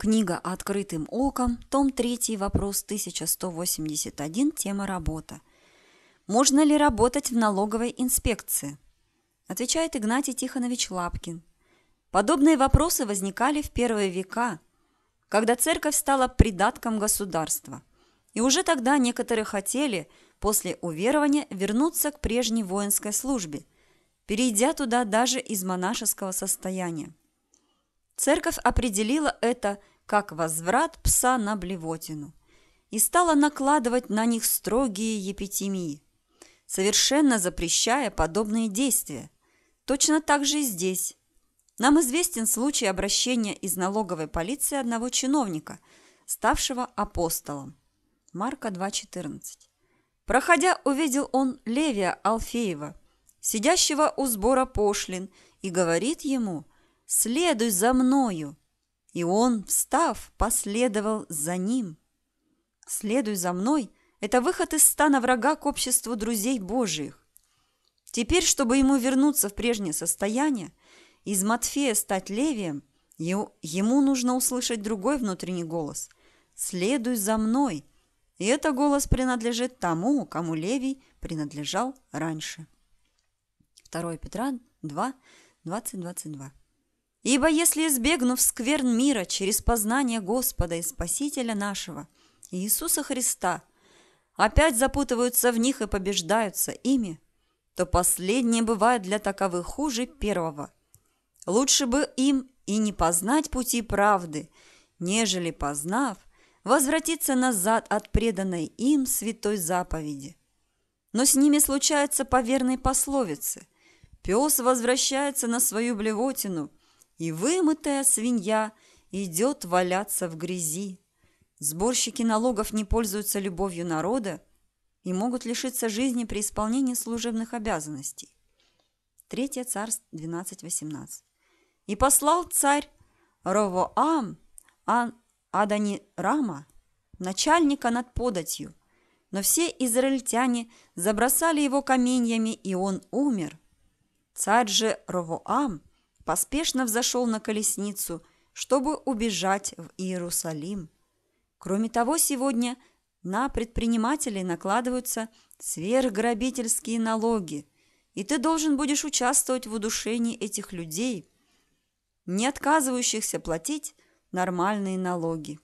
Книга «Открытым оком», том 3, вопрос 1181, тема «Работа». Можно ли работать в налоговой инспекции? Отвечает Игнатий Тихонович Лапкин. Подобные вопросы возникали в первые века, когда церковь стала придатком государства. И уже тогда некоторые хотели после уверования вернуться к прежней воинской службе, перейдя туда даже из монашеского состояния. Церковь определила это как возврат пса на блевотину и стала накладывать на них строгие епитемии, совершенно запрещая подобные действия. Точно так же и здесь. Нам известен случай обращения из налоговой полиции одного чиновника, ставшего апостолом. Марка 2.14. Проходя, увидел он Левия Алфеева, сидящего у сбора пошлин, и говорит ему – следуй за мною!» И он, встав, последовал за ним. «Следуй за мной» – это выход из стана врага к обществу друзей Божиих. Теперь, чтобы ему вернуться в прежнее состояние, из Матфея стать Левием, ему нужно услышать другой внутренний голос «Следуй за мной», и этот голос принадлежит тому, кому Левий принадлежал раньше. 2 Петра 2, 20-22 Ибо если, избегнув скверн мира через познание Господа и Спасителя нашего, Иисуса Христа, опять запутываются в них и побеждаются ими, то последнее бывает для таковых хуже первого. Лучше бы им и не познать пути правды, нежели, познав, возвратиться назад от преданной им святой заповеди. Но с ними случается по верной пословице «Пес возвращается на свою блевотину – и вымытая свинья идет валяться в грязи. Сборщики налогов не пользуются любовью народа и могут лишиться жизни при исполнении служебных обязанностей. 3 Царств 12.18 И послал царь Ровоам Ан Адани Рама, начальника над податью, но все израильтяне забросали его каменьями, и он умер. Царь же Ровоам поспешно взошел на колесницу, чтобы убежать в Иерусалим. Кроме того, сегодня на предпринимателей накладываются сверхграбительские налоги, и ты должен будешь участвовать в удушении этих людей, не отказывающихся платить нормальные налоги.